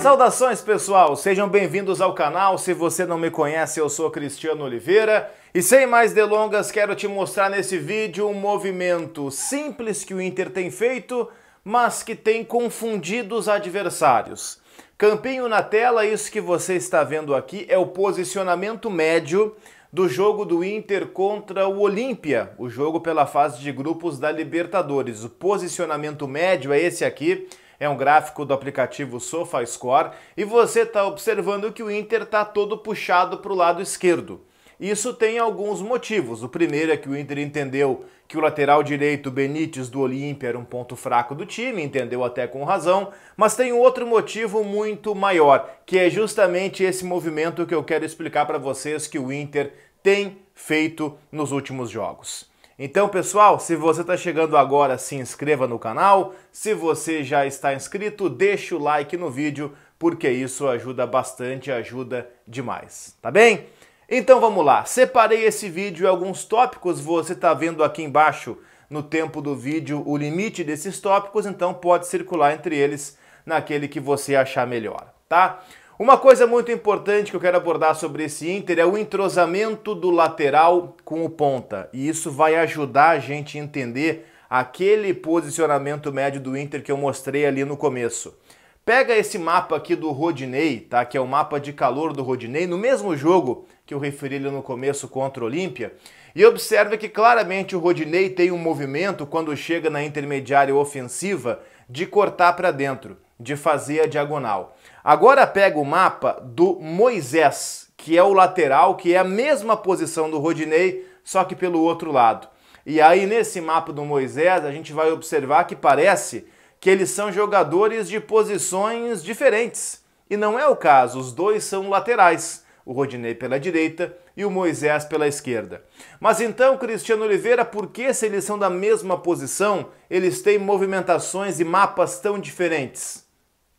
Saudações pessoal, sejam bem-vindos ao canal. Se você não me conhece, eu sou Cristiano Oliveira e sem mais delongas, quero te mostrar nesse vídeo um movimento simples que o Inter tem feito, mas que tem confundido os adversários. Campinho na tela, isso que você está vendo aqui é o posicionamento médio do jogo do Inter contra o Olímpia, o jogo pela fase de grupos da Libertadores. O posicionamento médio é esse aqui é um gráfico do aplicativo SofaScore e você está observando que o Inter está todo puxado para o lado esquerdo. Isso tem alguns motivos. O primeiro é que o Inter entendeu que o lateral direito Benítez do Olímpia era um ponto fraco do time, entendeu até com razão, mas tem um outro motivo muito maior, que é justamente esse movimento que eu quero explicar para vocês que o Inter tem feito nos últimos jogos. Então, pessoal, se você está chegando agora, se inscreva no canal. Se você já está inscrito, deixe o like no vídeo, porque isso ajuda bastante, ajuda demais, tá bem? Então vamos lá, separei esse vídeo e alguns tópicos, você está vendo aqui embaixo no tempo do vídeo o limite desses tópicos, então pode circular entre eles naquele que você achar melhor, tá? Uma coisa muito importante que eu quero abordar sobre esse Inter é o entrosamento do lateral com o ponta. E isso vai ajudar a gente a entender aquele posicionamento médio do Inter que eu mostrei ali no começo. Pega esse mapa aqui do Rodinei, tá? Que é o mapa de calor do Rodinei, no mesmo jogo que eu referi ali no começo contra o Olímpia, e observa que claramente o Rodinei tem um movimento quando chega na intermediária ofensiva de cortar para dentro de fazer a diagonal. Agora pega o mapa do Moisés, que é o lateral, que é a mesma posição do Rodinei, só que pelo outro lado. E aí nesse mapa do Moisés, a gente vai observar que parece que eles são jogadores de posições diferentes. E não é o caso, os dois são laterais, o Rodinei pela direita e o Moisés pela esquerda. Mas então, Cristiano Oliveira, por que se eles são da mesma posição, eles têm movimentações e mapas tão diferentes?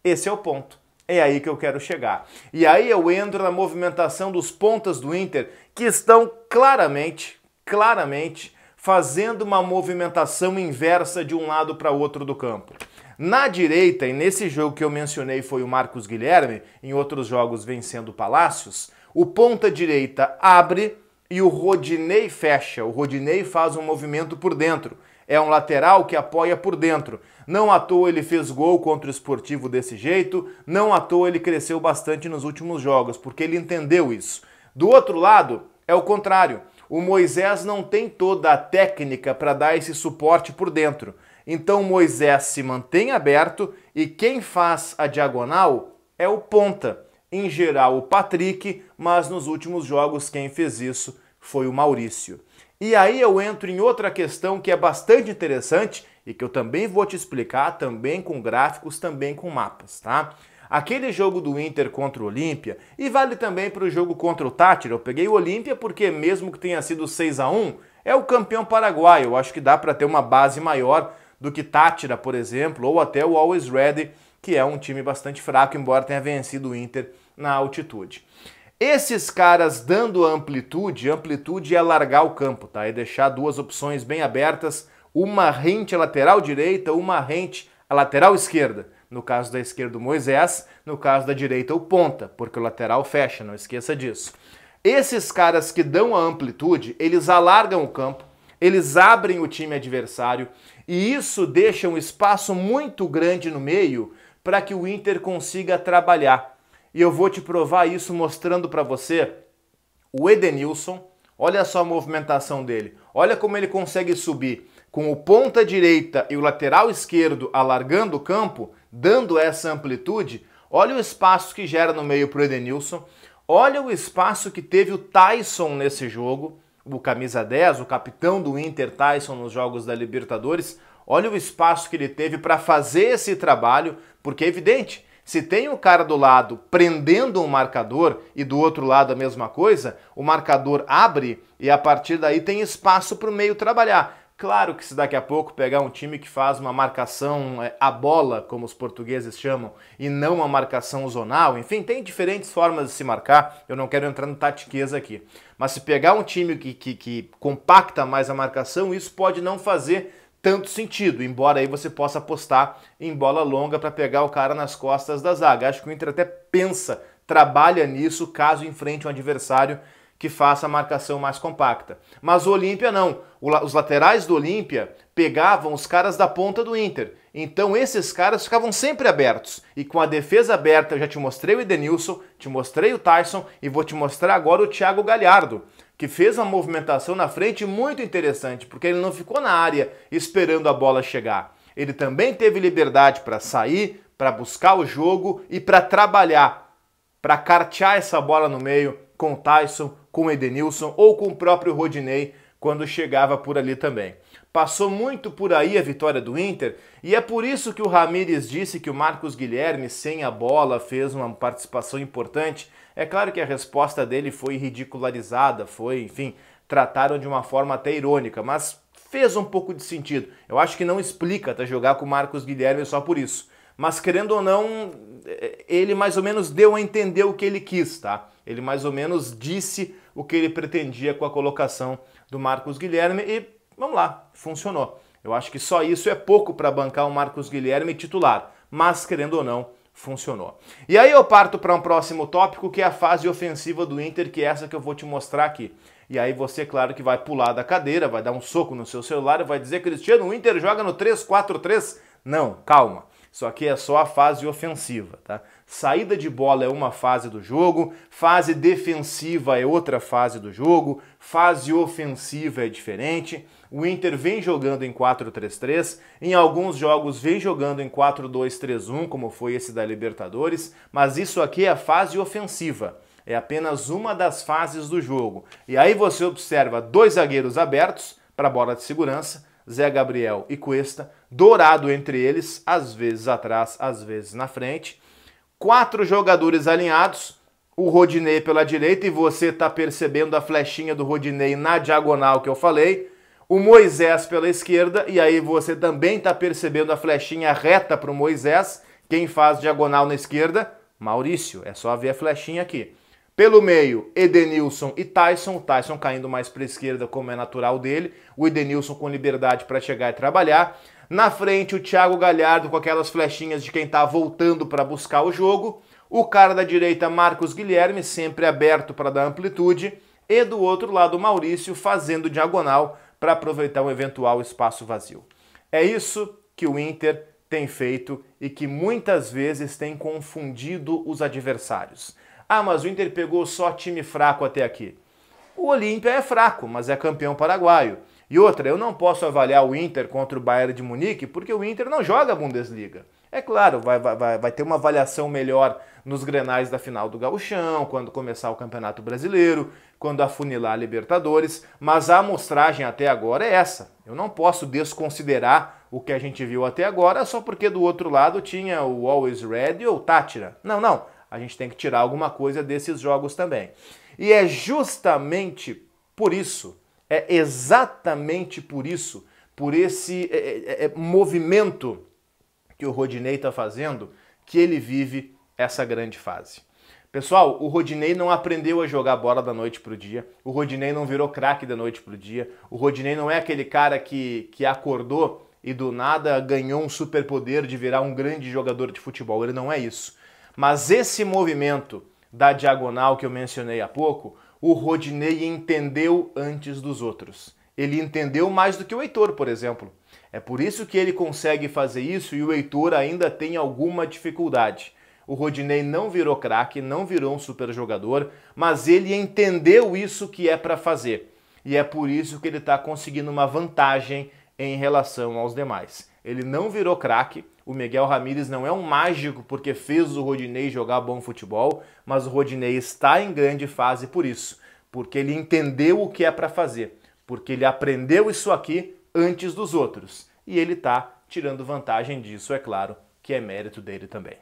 Esse é o ponto. É aí que eu quero chegar. E aí eu entro na movimentação dos pontas do Inter que estão claramente, claramente fazendo uma movimentação inversa de um lado para outro do campo. Na direita, e nesse jogo que eu mencionei foi o Marcos Guilherme, em outros jogos vencendo Palácios, o ponta direita abre e o Rodinei fecha. O Rodinei faz um movimento por dentro é um lateral que apoia por dentro. Não à toa ele fez gol contra o esportivo desse jeito, não à toa ele cresceu bastante nos últimos jogos, porque ele entendeu isso. Do outro lado, é o contrário. O Moisés não tem toda a técnica para dar esse suporte por dentro. Então Moisés se mantém aberto e quem faz a diagonal é o ponta. Em geral, o Patrick, mas nos últimos jogos quem fez isso foi o Maurício. E aí eu entro em outra questão que é bastante interessante e que eu também vou te explicar, também com gráficos, também com mapas, tá? Aquele jogo do Inter contra o Olímpia, e vale também para o jogo contra o Tátira, eu peguei o Olímpia porque mesmo que tenha sido 6 a 1 é o campeão paraguaio, eu acho que dá para ter uma base maior do que Tátira, por exemplo, ou até o Always Ready, que é um time bastante fraco, embora tenha vencido o Inter na altitude. Esses caras dando amplitude, amplitude é alargar o campo, tá? É deixar duas opções bem abertas, uma rente à lateral direita, uma rente à lateral esquerda. No caso da esquerda, o Moisés, no caso da direita, o ponta, porque o lateral fecha, não esqueça disso. Esses caras que dão a amplitude, eles alargam o campo, eles abrem o time adversário e isso deixa um espaço muito grande no meio para que o Inter consiga trabalhar e eu vou te provar isso mostrando para você o Edenilson. Olha só a movimentação dele. Olha como ele consegue subir com o ponta direita e o lateral esquerdo alargando o campo, dando essa amplitude. Olha o espaço que gera no meio para o Edenilson. Olha o espaço que teve o Tyson nesse jogo, o camisa 10, o capitão do Inter Tyson nos jogos da Libertadores. Olha o espaço que ele teve para fazer esse trabalho, porque é evidente, se tem o cara do lado prendendo um marcador e do outro lado a mesma coisa, o marcador abre e a partir daí tem espaço para o meio trabalhar. Claro que se daqui a pouco pegar um time que faz uma marcação é, a bola, como os portugueses chamam, e não uma marcação zonal, enfim, tem diferentes formas de se marcar, eu não quero entrar no tatiqueza aqui. Mas se pegar um time que, que, que compacta mais a marcação, isso pode não fazer tanto sentido, embora aí você possa apostar em bola longa para pegar o cara nas costas da zaga. Acho que o Inter até pensa, trabalha nisso caso enfrente um adversário que faça a marcação mais compacta. Mas o Olímpia não. os laterais do Olímpia pegavam os caras da ponta do Inter. Então esses caras ficavam sempre abertos. E com a defesa aberta, eu já te mostrei o Edenilson, te mostrei o Tyson e vou te mostrar agora o Thiago Galhardo que fez uma movimentação na frente muito interessante, porque ele não ficou na área esperando a bola chegar. Ele também teve liberdade para sair, para buscar o jogo e para trabalhar, para cartear essa bola no meio com o Tyson, com o Edenilson ou com o próprio Rodinei quando chegava por ali também. Passou muito por aí a vitória do Inter e é por isso que o Ramires disse que o Marcos Guilherme sem a bola fez uma participação importante é claro que a resposta dele foi ridicularizada, foi, enfim, trataram de uma forma até irônica, mas fez um pouco de sentido. Eu acho que não explica tá, jogar com o Marcos Guilherme só por isso. Mas querendo ou não, eh, ele mais ou menos deu a entender o que ele quis, tá? Ele mais ou menos disse o que ele pretendia com a colocação do Marcos Guilherme e vamos lá, funcionou. Eu acho que só isso é pouco para bancar o Marcos Guilherme titular, mas querendo ou não, funcionou. E aí eu parto para um próximo tópico que é a fase ofensiva do Inter, que é essa que eu vou te mostrar aqui. E aí você, claro, que vai pular da cadeira, vai dar um soco no seu celular e vai dizer, Cristiano, o Inter joga no 3-4-3. Não, calma. Isso aqui é só a fase ofensiva, tá? Saída de bola é uma fase do jogo, fase defensiva é outra fase do jogo, fase ofensiva é diferente. O Inter vem jogando em 4-3-3, em alguns jogos vem jogando em 4-2-3-1, como foi esse da Libertadores, mas isso aqui é a fase ofensiva. É apenas uma das fases do jogo. E aí você observa dois zagueiros abertos para a bola de segurança, Zé Gabriel e Cuesta, dourado entre eles, às vezes atrás, às vezes na frente. Quatro jogadores alinhados, o Rodinei pela direita e você está percebendo a flechinha do Rodinei na diagonal que eu falei o Moisés pela esquerda, e aí você também está percebendo a flechinha reta para o Moisés. Quem faz diagonal na esquerda? Maurício. É só ver a flechinha aqui. Pelo meio, Edenilson e Tyson. O Tyson caindo mais para a esquerda, como é natural dele. O Edenilson com liberdade para chegar e trabalhar. Na frente, o Thiago Galhardo com aquelas flechinhas de quem está voltando para buscar o jogo. O cara da direita, Marcos Guilherme, sempre aberto para dar amplitude. E do outro lado, Maurício fazendo diagonal para aproveitar um eventual espaço vazio. É isso que o Inter tem feito e que muitas vezes tem confundido os adversários. Ah, mas o Inter pegou só time fraco até aqui. O Olímpia é fraco, mas é campeão paraguaio. E outra, eu não posso avaliar o Inter contra o Bayern de Munique porque o Inter não joga Bundesliga. É claro, vai, vai, vai ter uma avaliação melhor nos grenais da final do Gauchão, quando começar o Campeonato Brasileiro, quando afunilar a Libertadores, mas a amostragem até agora é essa. Eu não posso desconsiderar o que a gente viu até agora só porque do outro lado tinha o Always Ready ou Tátira. Não, não. A gente tem que tirar alguma coisa desses jogos também. E é justamente por isso, é exatamente por isso, por esse é, é, é movimento que o Rodinei está fazendo que ele vive essa grande fase. Pessoal, o Rodinei não aprendeu a jogar bola da noite para o dia, o Rodinei não virou craque da noite para o dia, o Rodinei não é aquele cara que, que acordou e do nada ganhou um superpoder de virar um grande jogador de futebol, ele não é isso. Mas esse movimento da diagonal que eu mencionei há pouco, o Rodinei entendeu antes dos outros. Ele entendeu mais do que o Heitor, por exemplo. É por isso que ele consegue fazer isso e o Heitor ainda tem alguma dificuldade. O Rodinei não virou craque, não virou um super jogador, mas ele entendeu isso que é para fazer. E é por isso que ele está conseguindo uma vantagem em relação aos demais. Ele não virou craque, o Miguel Ramírez não é um mágico porque fez o Rodinei jogar bom futebol, mas o Rodinei está em grande fase por isso, porque ele entendeu o que é para fazer porque ele aprendeu isso aqui antes dos outros e ele está tirando vantagem disso, é claro, que é mérito dele também.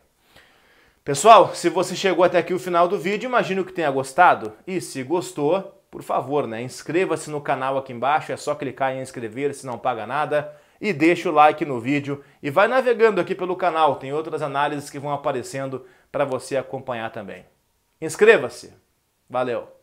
Pessoal, se você chegou até aqui o final do vídeo, imagino que tenha gostado. E se gostou, por favor, né, inscreva-se no canal aqui embaixo, é só clicar em inscrever-se, não paga nada. E deixa o like no vídeo e vai navegando aqui pelo canal, tem outras análises que vão aparecendo para você acompanhar também. Inscreva-se! Valeu!